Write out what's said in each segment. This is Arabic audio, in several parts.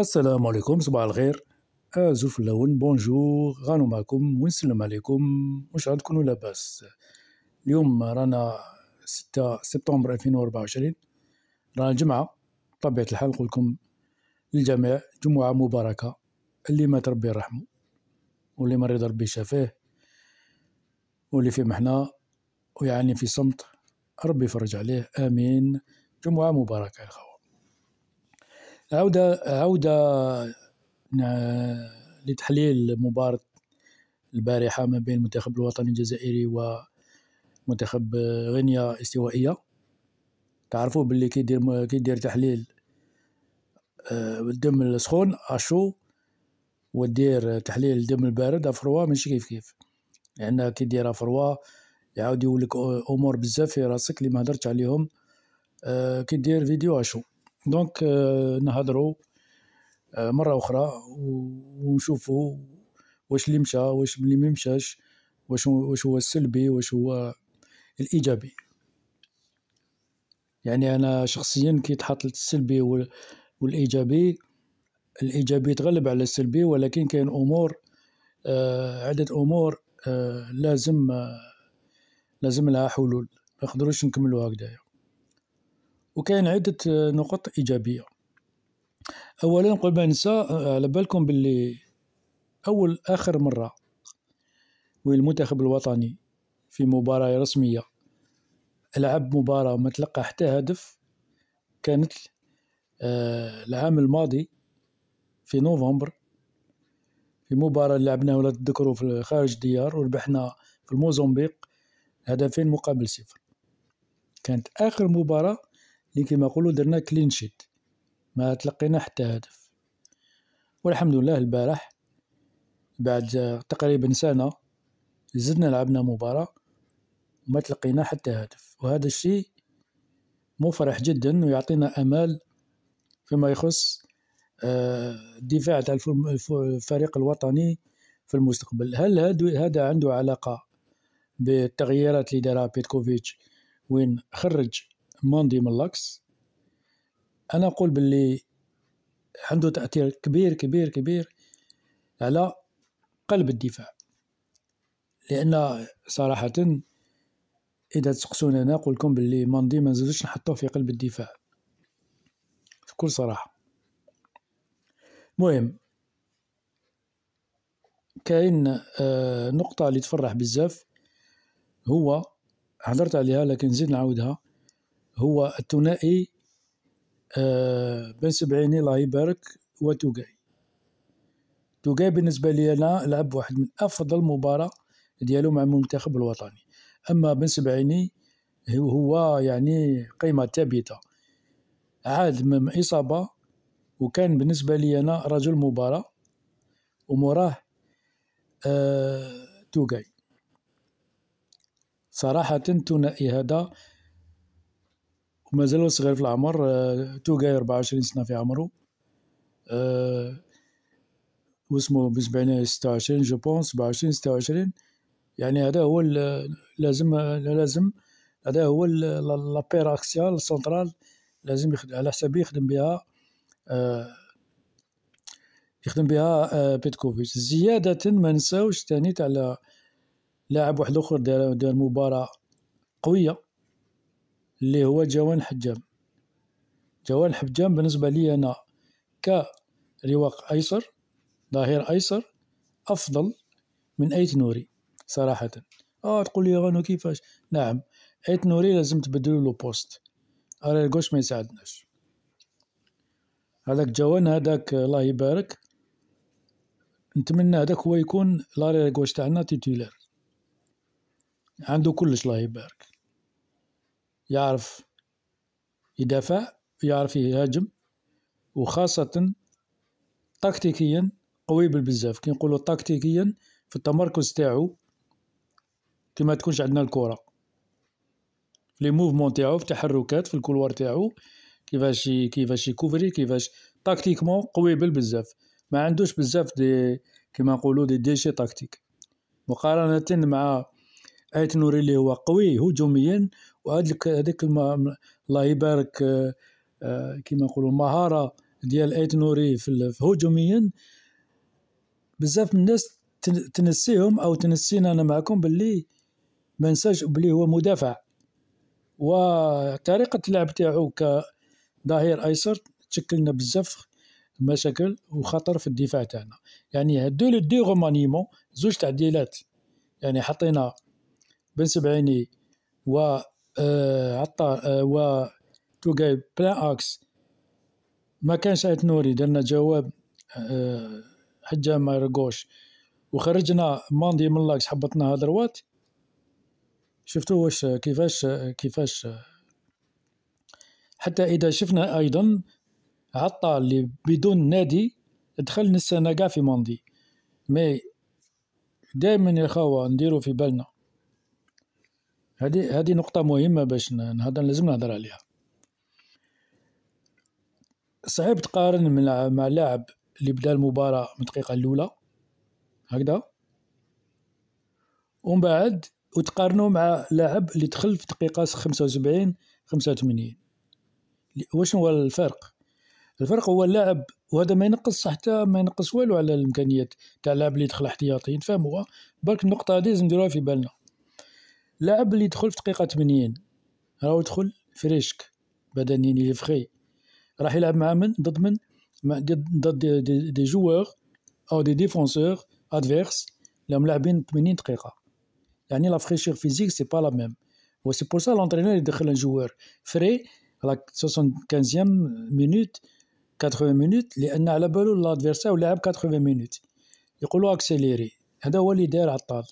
السلام عليكم صباح الخير آه، زوف اللون بونجور غانو معكم ونسلم عليكم واش عاد تكونوا لاباس اليوم رانا 6 سبتمبر 2024 رانا الجمعة بطبيعة الحال نقول لكم للجميع جمعة مباركة اللي مات ربي يرحمه واللي مريض ربي شافاه واللي في محنة ويعاني في صمت ربي يفرج عليه آمين جمعة مباركة يا خوة. عودة عودة لتحليل مباراة البارحة ما بين المنتخب الوطني الجزائري ومنتخب غينيا استوائية تعرفوا باللي كيدير كيدير تحليل آه، الدم السخون اشو ودير تحليل الدم البارد افروا ماشي كيف كيف لان كيدير افروا يعاود لك امور بزاف في راسك اللي ما هدرتش عليهم آه، كيدير فيديو اشو دونك euh, نهضروا آه، مره اخرى ونشوفوا واش اللي مشى واش اللي ما مشاش واش واش هو السلبي واش هو الايجابي يعني انا شخصيا كي تحط السلبي والايجابي الايجابي يتغلب على السلبي ولكن كاين امور آه، عدد امور آه، لازم لازم لها حلول ما نقدروش نكملوا هكذايا وكاين عدة نقط إيجابية أولا قبل ما ننسى آه، على بالكم باللي أول آخر مرة والمنتخب الوطني في مباراة رسمية لعب مباراة وما تلقى حتى هدف كانت آه، العام الماضي في نوفمبر في مباراة لعبناها ولا تذكروا في خارج الديار وربحنا في الموزمبيق هدفين مقابل صفر كانت آخر مباراة اللي كيما نقولوا درنا كلين شيت ما تلقينا حتى هدف والحمد لله البارح بعد تقريبا سنة زدنا لعبنا مباراة وما تلقينا حتى هدف وهذا الشيء مفرح جدا ويعطينا أمال فيما يخص الدفاع آه، تاع الفريق الوطني في المستقبل هل هذا عنده علاقة بالتغييرات اللي دارها بيتكوفيتش وين خرج موندي من لاكس انا نقول باللي عنده تاثير كبير كبير كبير على قلب الدفاع لان صراحه اذا تسقسوني انا نقول لكم باللي ماندي ما نزيدوش نحطوه في قلب الدفاع بكل صراحه المهم كاين آه، نقطه اللي تفرح بزاف هو هضرت عليها لكن نزيد نعاودها هو الثنائي آه، بن سبعيني الله يبارك وتوغاي توغاي بالنسبة لي أنا لعب واحد من أفضل مباراة ديالو مع المنتخب الوطني أما بن سبعيني هو يعني قيمة ثابتة عاد من إصابة وكان بالنسبة لي أنا رجل مباراة وموراه آه توجاي صراحة الثنائي هذا ومازال صغير في العمر آه، تو جاي 24 سنه في عمره أه واسمه بالنسبه 26 جو بونس 27 26 يعني هذا هو لازم لازم هذا هو لابير اكسيال سنترال لازم يخدم على حسابي يخدم بها أه يخدم بها أه بيتكوفيتش زيادة ما نساوش تاني على لاعب واحد اخر دار مباراة قوية اللي هو جوان حجام جوان حجام بالنسبة لي أنا كرواق أيسر ظهير أيسر أفضل من أيت نوري صراحة اه تقول لي غانو كيفاش نعم ايت نوري لازم تبدلو لو بوست على الكوش ما يساعدناش هذاك جوان هذاك الله يبارك نتمنى هذاك هو يكون لاري غوش تاعنا تيتولار عنده كلش الله يبارك يعرف يدافع يعرف يهاجم وخاصة تكتيكيا قوي بالبزاف كي نقولوا تكتيكيا في التمركز تاعو كي ما تكونش عندنا الكره لي موفمون تاعو في التحركات في الكولوار تاعو كيفاش كيفاش يكوفري كيفاش تكتيكمون قوي بالبزاف ما عندوش بزاف دي كيما نقولوا دي ديشي تكتيك مقارنة مع ايت نوري اللي هو قوي هجوميا وهذيك هذيك الله يبارك آه، آه، كما نقولوا المهاره ديال ايت نوري في هجوميا بزاف من الناس تنسيهم او تنسينا انا معكم باللي ما نساش بلي هو مدافع وطريقه اللعب تاعو كظهير ايسر تشكلنا بزاف مشاكل وخطر في الدفاع تاعنا يعني هادو لو دي رومانيمون زوج تعديلات يعني حطينا بن سبعيني و آه، عطار آه، و توقاي بلا اكس ما كانش عيط آية نوري درنا جواب آه، حجام ما يرقوش وخرجنا ماندي من لاكس حبطنا هدروات شفتوا واش كيفاش كيفاش حتى اذا شفنا ايضا عطا اللي بدون نادي دخل نسانا كاع في ماندي مي دائما يا خاوه نديرو في بالنا هذه هذه نقطة مهمة باش نهضر لازم نهضر عليها صعيب تقارن مع لاعب اللي بدا المباراة من الدقيقة الأولى هكذا ومن بعد وتقارنوا مع لاعب اللي دخل في الدقيقة 75 85 واش هو الفرق الفرق هو اللاعب وهذا ما ينقص حتى ما ينقص والو على الامكانيات تاع اللاعب اللي دخل احتياطي نفهموها برك النقطة هذه لازم نديروها في بالنا اللاعب اللي يدخل في دقيقه 80 راهو يدخل فريشك بدنيا لي فخي راح يلعب مع من ضد من ضد دي, دي, دي جوار او دي ديفونسور ادفيرس اللي هم لاعبين 80 دقيقه يعني لا فريشير فيزيك سي با لا ميم و سي بور سا لونترينور يدخل ان جوار فري سوسون 75 مينوت 80 مينوت لان على بالو لادفيرسير لاعب 80 مينوت يقولوا اكسيليري هذا هو اللي دار عطال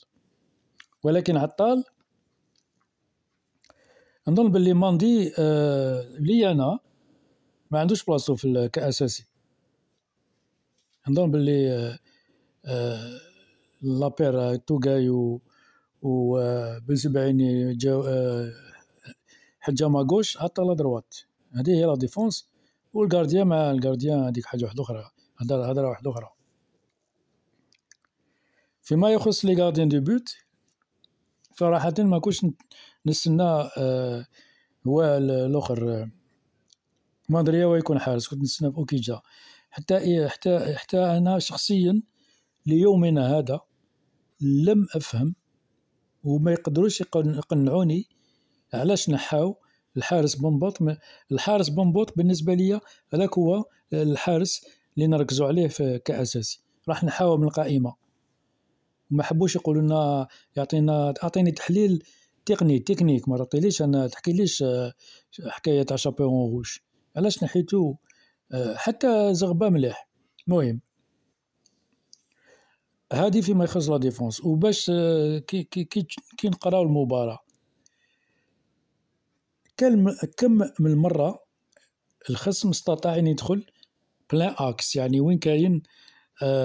ولكن عطال نظن باللي ماندي آه لي انا ما عندوش بلاصتو في كاساسي نظن باللي آه آه لابير توغاي و آه، بن بنسبعيني جاو آه حجا غوش حتى لا دروات هذه هي لا ديفونس والغارديان مع الغارديان هذيك حاجه واحده اخرى هدرة هضره واحده اخرى فيما يخص لي غارديان دو بوت صراحه ما كنتش نستنى آه، هو الاخر آه، ماندريا يكون حارس كنت نستنى اوكيجا حتى إيه، حتى حتى انا شخصيا ليومنا هذا لم افهم وما يقدروش يقنعوني علاش نحاو الحارس بنبوط الحارس بنبوط بالنسبه لي هذاك هو الحارس اللي نركزوا عليه كاساسي راح نحاول من القائمه ما حبوش يقولوا لنا يعطينا اعطيني تحليل تقني تكنيك ما تعطيليش انا تحكيليش آه، حكايه تاع شابيرون روش علاش نحيتو آه، حتى زغبه مليح مهم هذه فيما يخص لا ديفونس وباش آه، كي كي كي نقراو المباراه كم كم من مره الخصم استطاع ان يدخل بلان اكس يعني وين كاين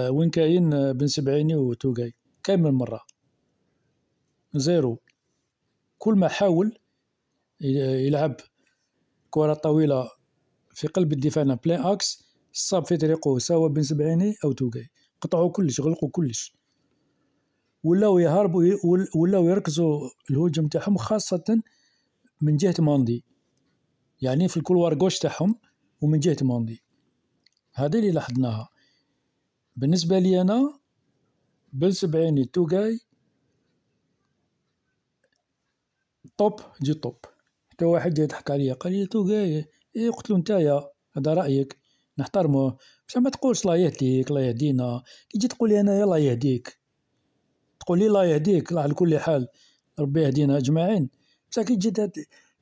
وين كاين بن سبعيني وتوغاي كم من مره زيرو كل ما حاول يلعب كرة طويلة في قلب الدفاع بلان اكس صاب في طريقه سواء بن سبعيني او توكاي قطعوا كلش غلقوا كلش ولاو يهربوا ولاو يركزوا الهجوم تاعهم خاصة من جهة موندي يعني في الكولوار غوش تاعهم ومن جهة موندي هذه اللي لاحظناها بالنسبة لي أنا بن سبعيني توكاي طوب جي طوب حتى واحد جاي يضحك عليا قال لي تو جاي ايه قلت له نتايا هذا رايك نحترمه باش ما تقولش الله يهديك الله يهدينا كي تجي تقول لي انا الله يهديك تقول لي الله يهديك على كل حال ربي يهدينا اجمعين بصح كي تجي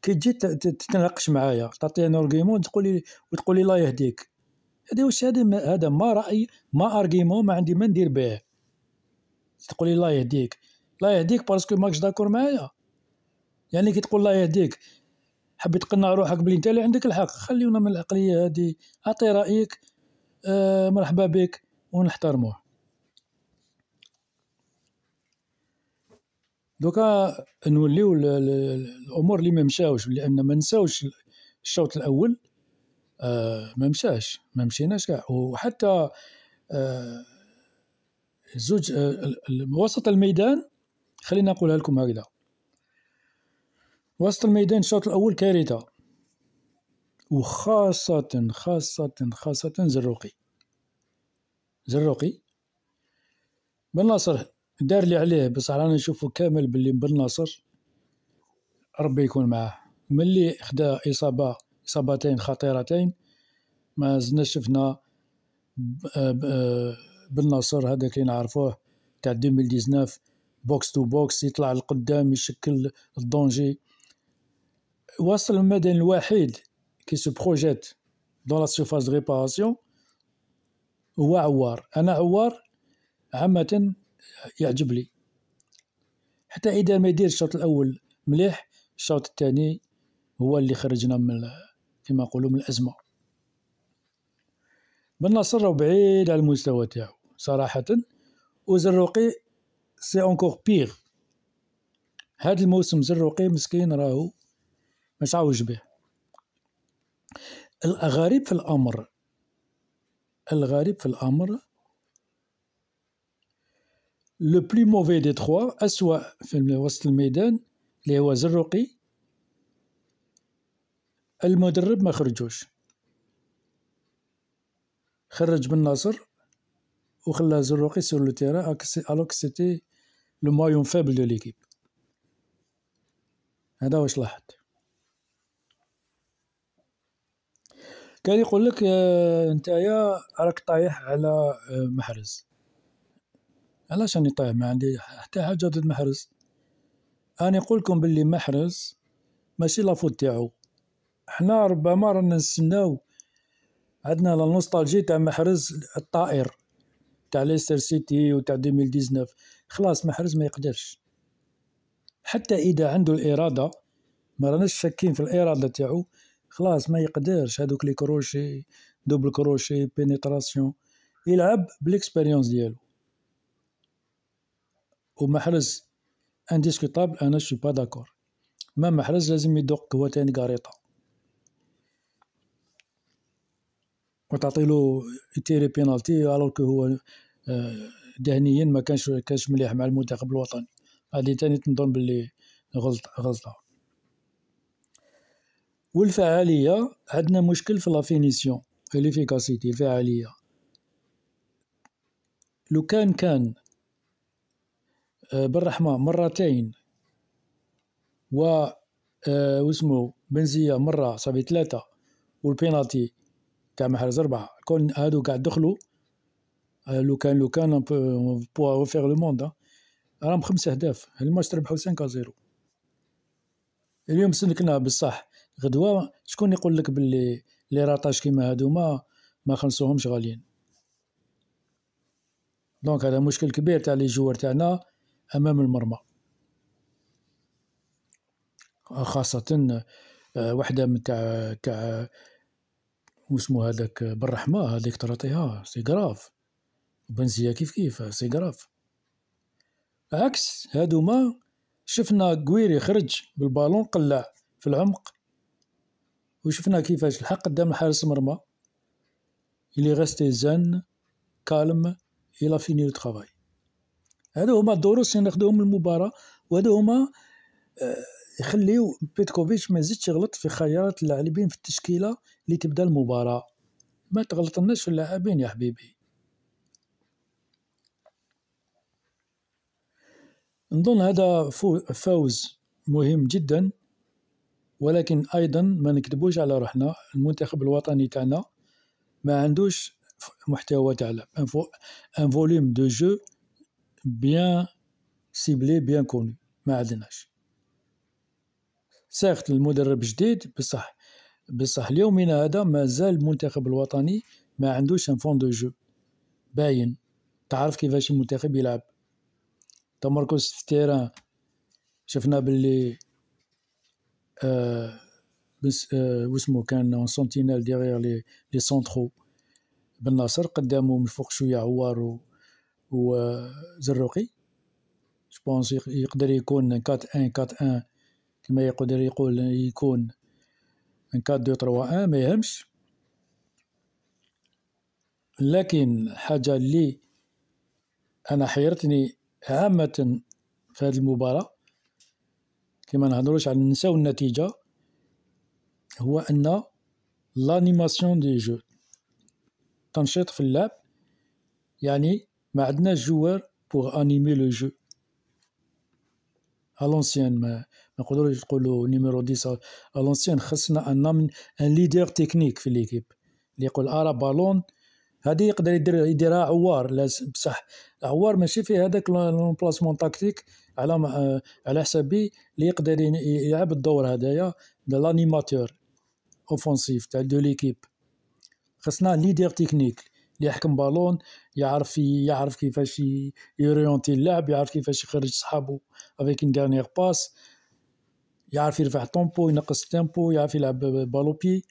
كي تجي تتناقش معايا تعطي ان ارغيمون تقول لي وتقول لي الله يهديك هذا واش هذا ما راي ما ارغيمون ما عندي ما ندير به تقول لي الله يهديك الله يهديك باسكو ماكش داكور معايا يعني كي تقول الله يهديك حبيت تقنع روحك بلي انت اللي عندك الحق خليونا من العقليه هذه اعطي رايك آه مرحبا بك ونحترموه دوكا نوليو الامور اللي ما مشاوش لان ما نساوش الشوط الاول آه ما مشاش ما مشيناش كاع وحتى آه زوج آه وسط الميدان خلينا نقولها لكم هكذا وسط الميدان الشوط الأول كارثة وخاصة خاصة خاصة زروقي زروقي بن ناصر دار لي عليه بصح رانا نشوفو كامل بلي بن ناصر ربي يكون معاه ملي خدا إصابة إصابتين خطيرتين ما زلنا شفنا آه، بن ناصر هذا اللي نعرفوه تاع 2019 بوكس تو بوكس يطلع لقدام يشكل الدونجي وصل المدني الوحيد كي سو بروجيت دون لا سيرفاس دو ريباراسيون هو عوار انا عوار عامة يعجب لي حتى اذا ما يدير الشوط الاول مليح الشوط الثاني هو اللي خرجنا من كما نقولوا من الازمه بن نصر بعيد على المستوى تاعو صراحه وزروقي سي اونكور بيغ هاد الموسم زروقي مسكين راهو مش عاوج به الغريب في الأمر الغريب في الأمر لو بلي موفي دي تخوا أسوأ في وسط الميدان اللي هو زروقي المدرب ما خرجوش خرج بن ناصر وخلى زروقي سور لو تيران الوك سيتي لو مويون فابل دو ليكيب هذا واش لاحظت كان يقول لك آه، نتايا راك طايح على آه، محرز علاش راني طايح ما عندي حتى حاجه ضد محرز انا نقول لكم باللي محرز ماشي لافوت تاعو حنا ربما رانا نستناو عندنا لا نوستالجي تاع محرز الطائر تاع ليستر سيتي وتاع 2019 خلاص محرز ما يقدرش حتى اذا عنده الاراده ما راناش شاكين في الاراده تاعو خلاص ما يقدرش هذوك لي كروشي دوبل كروشي بينيتراسيون يلعب بالاكسبيريونس ديالو ومحرز انديسكوتابل انا شو با داكور ما محرز لازم يدوق هو تاني كاريطه وتعطيلو تيري بينالتي الوغ كو هو دهنيا ما كانش كانش مليح مع المنتخب الوطني هذه تاني تنظن باللي غلط غلطه والفعاليه عندنا مشكل في لافينيسيون الافيكاسيتي الفعاليه لو كان كان آه، بالرحمة مرتين و آه، واسمو بنزية مرة صافي ثلاثة والبينالتي تاع محرز أربعة كون هادو قاع دخلوا آه، لو كان لو كان بوا وفيغ لو موند راهم خمسة أهداف الماتش تربحو 5 0 اليوم سنكنا بصح غدوه شكون يقول لك باللي لي راطاج كيما هادوما ما خلصوهمش غاليين دونك هذا مشكل كبير تاع لي جوار تاعنا امام المرمى خاصه آه، وحده من تاع تاع واسمو هذاك بالرحمه هذيك تراطيها سي كراف بنزيا كيف كيف سي كراف عكس هادوما شفنا كويري خرج بالبالون قلع في العمق وشفنا كيفاش الحق قدام حارس المرمى اللي غاستي زان كالم الى فيني لو ترافاي هادو هما الدروس اللي ناخذوهم من المباراه وهادو هما آه، يخليو بيتكوفيتش ما يزيدش يغلط في خيارات اللاعبين في التشكيله اللي تبدا المباراه ما تغلطناش في اللاعبين يا حبيبي نظن هذا فوز مهم جدا ولكن ايضا ما نكذبوش على روحنا المنتخب الوطني تاعنا ما عندوش محتوى تاع ان فوليوم دو جو بيان سيبلي بيان كوني ما عندناش ساخت المدرب جديد بصح بصح ليومنا هذا مازال المنتخب الوطني ما عندوش ان فون دو جو باين تعرف كيفاش المنتخب يلعب تمركز في التيران شفنا باللي آه، بس آه، وسمو كان اون سنتينال ديغيغ لي لي سونترو بن ناصر قدامو من فوق شويه عوار و زروقي جوبونس يقدر يكون 4 1 4 1 كما يقدر يقول يكون 4 2 3 1 ما يهمش لكن حاجة اللي أنا حيرتني عامة في هذه المباراة كيما نهضروش على نساو النتيجه هو ان لانيماسيون دي جو تنشيط في اللعب يعني ما عندناش جوار بوغ انيمي لو جو الونسيان ما نقدروش نقولوا نيميرو 10 الونسيان خصنا ان ان ليدر تكنيك في ليكيب اللي يقول ارا بالون هذه يقدر يدير يديرها عوار لازم بصح عوار ماشي في هذاك لومبلاسمون تاكتيك على آه، على حسابي اللي يقدر يلعب الدور هذايا لانيماتور اوفونسيف تاع دو ليكيب خصنا ليدر تكنيك اللي يحكم بالون يعرف يعرف كيفاش يوريونتي اللعب يعرف كيفاش يخرج صحابو افيك ان ديرنيغ باس يعرف يرفع طومبو ينقص التيمبو يعرف يلعب بالو بي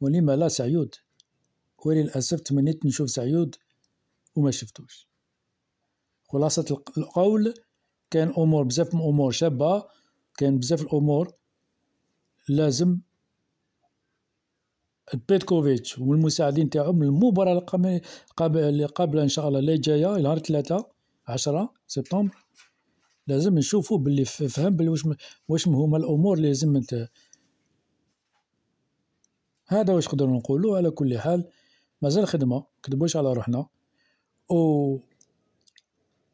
ولما لا سعيود وللأسف تمنيت نشوف سعيود وما شفتوش خلاصة القول كان أمور بزاف من أمور شابة كان بزاف الأمور لازم بيتكوفيتش والمساعدين من المباراة اللي قابلة إن شاء الله اللي جاية نهار ثلاثة عشرة سبتمبر لازم نشوفوا باللي فهم باللي واش واش هما الأمور اللي لازم انت هذا واش نقدر نقولوا على كل حال مازال خدمة كدبوش على روحنا و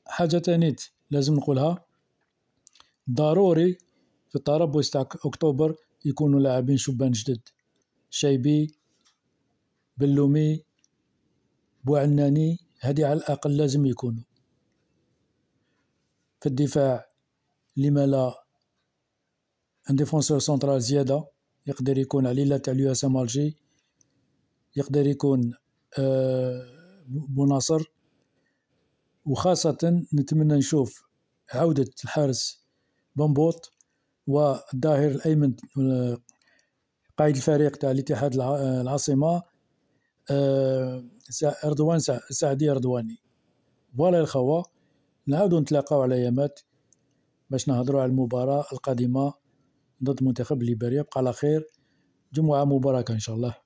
حاجة ثانيه لازم نقولها ضروري في التربص تاع اكتوبر يكونوا لاعبين شبان جدد شايبي بلومي بوعناني هذه على الاقل لازم يكونوا في الدفاع لما لا ان ديفونسور سنترال زياده يقدر يكون علي لا تاع اليو اس ام الجي يقدر يكون آه، مناصر وخاصة نتمنى نشوف عودة الحارس بنبوط والظاهر الأيمن آه، قائد الفريق تاع الاتحاد آه، العاصمة رضوان سعدي رضواني فوالا الخوا نعاودو نتلاقاو على يامات باش نهضروا على المباراة القادمة ضد منتخب ليبيريا بقى على خير جمعة مباركة إن شاء الله